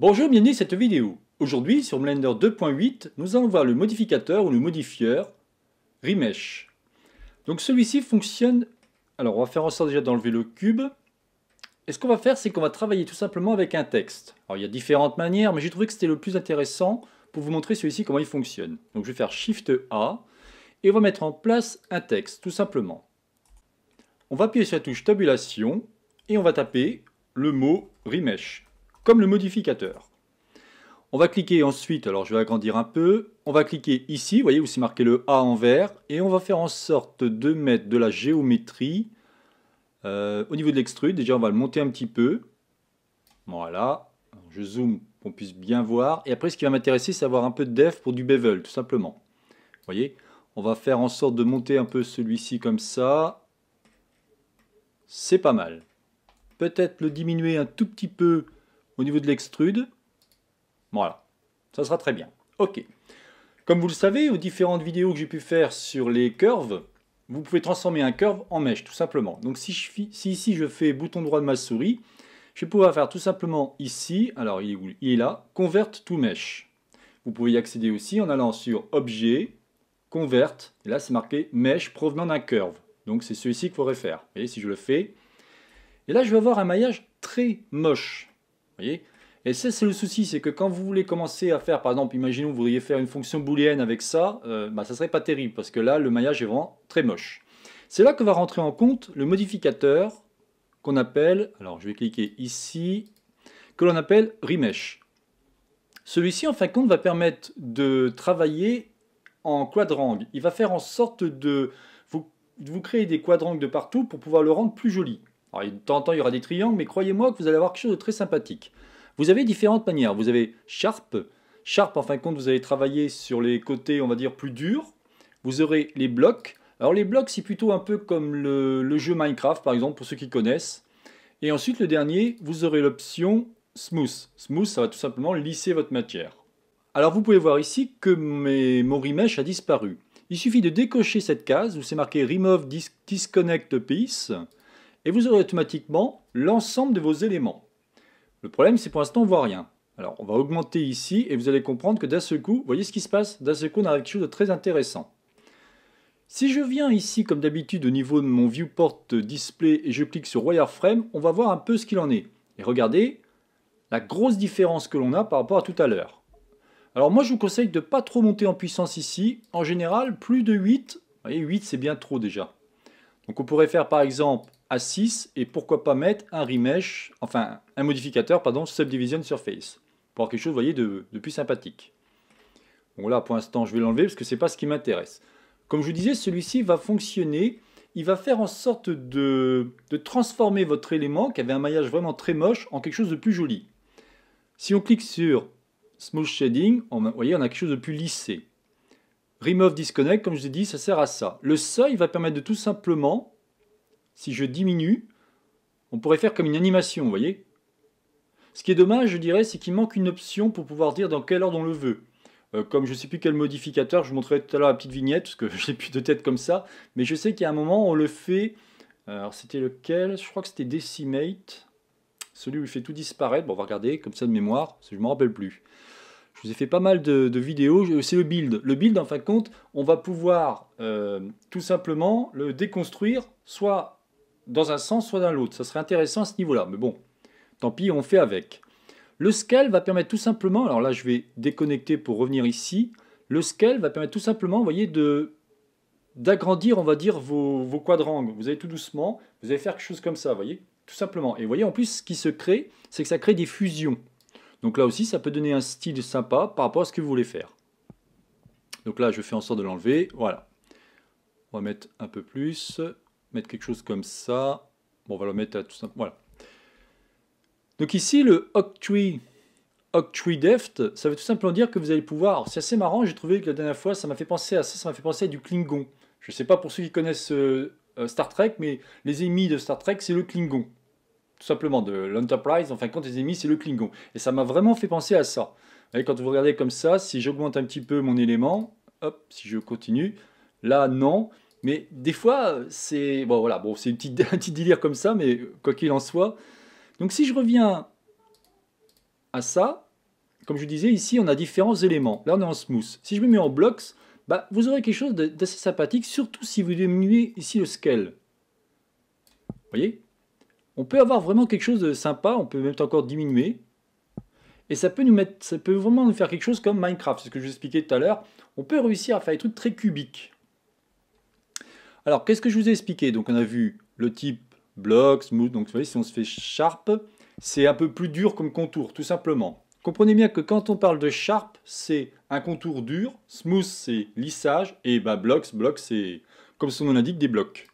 Bonjour, bienvenue dans cette vidéo. Aujourd'hui, sur Blender 2.8, nous allons voir le modificateur ou le modifieur Remesh. Donc celui-ci fonctionne... Alors, on va faire en sorte déjà d'enlever le cube. Et ce qu'on va faire, c'est qu'on va travailler tout simplement avec un texte. Alors, il y a différentes manières, mais j'ai trouvé que c'était le plus intéressant pour vous montrer celui-ci comment il fonctionne. Donc, je vais faire Shift A et on va mettre en place un texte, tout simplement. On va appuyer sur la touche Tabulation et on va taper le mot Remesh comme le modificateur. On va cliquer ensuite, alors je vais agrandir un peu, on va cliquer ici, vous voyez où c'est marqué le A en vert, et on va faire en sorte de mettre de la géométrie euh, au niveau de l'extrude. Déjà on va le monter un petit peu, voilà, je zoome pour qu'on puisse bien voir, et après ce qui va m'intéresser c'est avoir un peu de def pour du bevel, tout simplement. Vous voyez, on va faire en sorte de monter un peu celui-ci comme ça, c'est pas mal. Peut-être le diminuer un tout petit peu au niveau de l'extrude. Voilà, ça sera très bien. Ok. Comme vous le savez, aux différentes vidéos que j'ai pu faire sur les curves, vous pouvez transformer un curve en mèche, tout simplement. Donc si, je, si ici je fais bouton droit de ma souris, je vais pouvoir faire tout simplement ici, alors il est, où il est là, Convert to Mesh. Vous pouvez y accéder aussi en allant sur Objet, Convert, et là c'est marqué Mesh provenant d'un curve. Donc c'est celui-ci qu'il faudrait faire. Et si je le fais, et là je vais avoir un maillage très moche et ça, c'est le souci, c'est que quand vous voulez commencer à faire, par exemple, imaginons vous voudriez faire une fonction booléenne avec ça, ça euh, bah, ça serait pas terrible, parce que là, le maillage est vraiment très moche. C'est là que va rentrer en compte le modificateur qu'on appelle, alors je vais cliquer ici, que l'on appelle remesh. Celui-ci, en fin de compte, va permettre de travailler en quadrangle. Il va faire en sorte de vous, vous créer des quadrangles de partout pour pouvoir le rendre plus joli. Alors, de temps en temps, il y aura des triangles, mais croyez-moi que vous allez avoir quelque chose de très sympathique. Vous avez différentes manières. Vous avez sharp. Sharp, en fin de compte, vous allez travailler sur les côtés, on va dire, plus durs. Vous aurez les blocs. Alors, les blocs, c'est plutôt un peu comme le, jeu Minecraft, par exemple, pour ceux qui connaissent. Et ensuite, le dernier, vous aurez l'option smooth. Smooth, ça va tout simplement lisser votre matière. Alors vous pouvez voir ici que mes, mon remesh a disparu. Il suffit de décocher cette case où c'est marqué Remove Disconnect Piece et vous aurez automatiquement l'ensemble de vos éléments. Le problème, c'est pour l'instant, on ne voit rien. Alors, on va augmenter ici, et vous allez comprendre que d'un seul coup, vous voyez ce qui se passe D'un seul coup, on a quelque chose de très intéressant. Si je viens ici, comme d'habitude, au niveau de mon viewport display, et je clique sur wireframe, on va voir un peu ce qu'il en est. Et regardez la grosse différence que l'on a par rapport à tout à l'heure. Alors moi, je vous conseille de ne pas trop monter en puissance ici. En général, plus de 8, vous voyez, 8 c'est bien trop déjà. Donc on pourrait faire par exemple 6 et pourquoi pas mettre un remesh, enfin un modificateur, pardon, subdivision surface, pour quelque chose, voyez, de, plus sympathique. Bon là, pour l'instant, je vais l'enlever parce que c'est pas ce qui m'intéresse. Comme je vous disais, celui-ci va fonctionner, il va faire en sorte de, transformer votre élément, qui avait un maillage vraiment très moche, en quelque chose de plus joli. Si on clique sur Smooth Shading, on, voyez, on a quelque chose de plus lissé. Remove Disconnect, comme je vous ai dit, ça sert à ça. Le seuil va permettre de tout simplement si je diminue, on pourrait faire comme une animation, vous voyez Ce qui est dommage, je dirais, c'est qu'il manque une option pour pouvoir dire dans quelle ordre on le veut. Euh, comme je ne sais plus quel modificateur, je vous montrerai tout à l'heure la petite vignette, parce que je n'ai plus de tête comme ça, mais je sais qu'il y a un moment, on le fait... Alors, c'était lequel Je crois que c'était Decimate, celui où il fait tout disparaître. Bon, on va regarder, comme ça de mémoire, parce que je ne me rappelle plus. Je vous ai fait pas mal de, vidéos, c'est le build. Le build, en fin de compte, on va pouvoir euh, tout simplement le déconstruire, soit dans un sens, soit dans l'autre. Ça serait intéressant à ce niveau-là. Mais bon, tant pis, on fait avec. Le scale va permettre tout simplement, alors là je vais déconnecter pour revenir ici, le scale va permettre tout simplement, vous voyez, de d'agrandir, on va dire, vos, vos, quadrangles. Vous allez tout doucement, vous allez faire quelque chose comme ça, vous voyez, tout simplement. Et vous voyez, en plus, ce qui se crée, c'est que ça crée des fusions. Donc là aussi, ça peut donner un style sympa par rapport à ce que vous voulez faire. Donc là, je fais en sorte de l'enlever, voilà. On va mettre un peu plus, mettre quelque chose comme ça. Bon, on va le mettre à tout simplement. Voilà. Donc ici, le Octree, Octree Deft, ça veut tout simplement dire que vous allez pouvoir... C'est assez marrant, j'ai trouvé que la dernière fois, ça m'a fait penser à ça, ça m'a fait penser à du Klingon. Je sais pas pour ceux qui connaissent euh, euh, Star Trek, mais les ennemis de Star Trek, c'est le Klingon. Tout simplement, de l'Enterprise, enfin quand les ennemis, c'est le Klingon. Et ça m'a vraiment fait penser à ça. Et quand vous regardez comme ça, si j'augmente un petit peu mon élément, hop, si je continue, là, non. Mais des fois, c'est bon, voilà, bon, c'est un petit délire comme ça, mais quoi qu'il en soit. Donc si je reviens à ça, comme je disais, ici on a différents éléments. Là on est en smooth. Si je me mets en blocks, bah, vous aurez quelque chose d'assez sympathique, surtout si vous diminuez ici le scale. Vous voyez On peut avoir vraiment quelque chose de sympa, on peut même encore diminuer. Et ça peut, nous mettre, ça peut vraiment nous faire quelque chose comme Minecraft, ce que je vous expliquais tout à l'heure. On peut réussir à faire des trucs très cubiques. Alors, qu'est-ce que je vous ai expliqué Donc, on a vu le type bloc, smooth. Donc, vous voyez, si on se fait sharp, c'est un peu plus dur comme contour, tout simplement. Comprenez bien que quand on parle de sharp, c'est un contour dur, smooth c'est lissage, et bah blocks, blocks c'est comme son nom l'indique des blocs.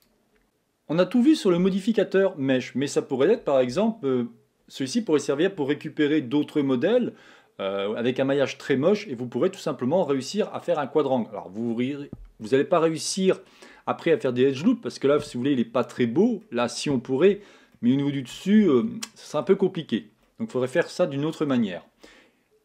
On a tout vu sur le modificateur mesh, mais ça pourrait être par exemple, euh, celui-ci pourrait servir pour récupérer d'autres modèles euh, avec un maillage très moche et vous pourrez tout simplement réussir à faire un quadrangle. Alors vous n'allez pas réussir après, à faire des edge loops, parce que là, si vous voulez, il n'est pas très beau. Là, si on pourrait, mais au niveau du dessus, euh, ce c'est un peu compliqué. Donc, il faudrait faire ça d'une autre manière.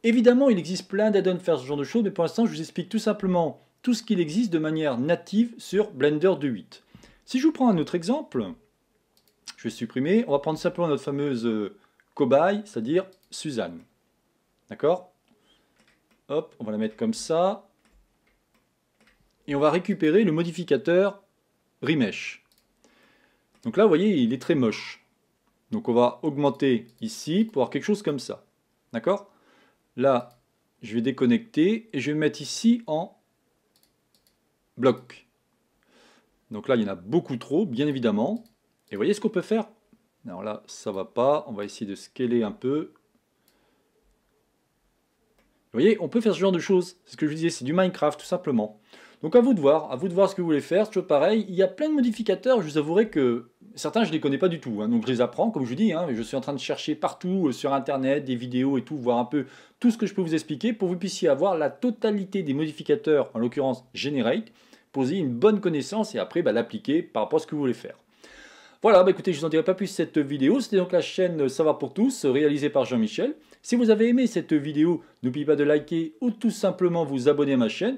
Évidemment, il existe plein d'add-ons faire ce genre de choses, mais pour l'instant, je vous explique tout simplement tout ce qu'il existe de manière native sur Blender 2.8. Si je vous prends un autre exemple, je vais supprimer, on va prendre simplement notre fameuse euh, cobaye, c'est-à-dire Suzanne. D'accord Hop, on va la mettre comme ça et on va récupérer le modificateur remesh. Donc là, vous voyez, il est très moche. Donc on va augmenter ici pour avoir quelque chose comme ça. D'accord Là, je vais déconnecter et je vais mettre ici en bloc. Donc là, il y en a beaucoup trop, bien évidemment. Et vous voyez ce qu'on peut faire Alors là, ça va pas. On va essayer de scaler un peu. Vous voyez, on peut faire ce genre de choses. C'est ce que je vous disais, c'est du Minecraft, tout simplement. Donc à vous de voir, à vous de voir ce que vous voulez faire, c'est toujours pareil. Il y a plein de modificateurs, je vous avouerai que certains je ne les connais pas du tout, hein. donc je les apprends, comme je vous dis, hein, je suis en train de chercher partout euh, sur internet, des vidéos et tout, voir un peu tout ce que je peux vous expliquer pour que vous puissiez avoir la totalité des modificateurs, en l'occurrence Generate, poser une bonne connaissance et après bah, l'appliquer par rapport à ce que vous voulez faire. Voilà, bah, écoutez, je ne vous en dirai pas plus cette vidéo. C'était donc la chaîne Ça euh, va pour tous, réalisée par Jean-Michel. Si vous avez aimé cette vidéo, n'oubliez pas de liker ou tout simplement vous abonner à ma chaîne.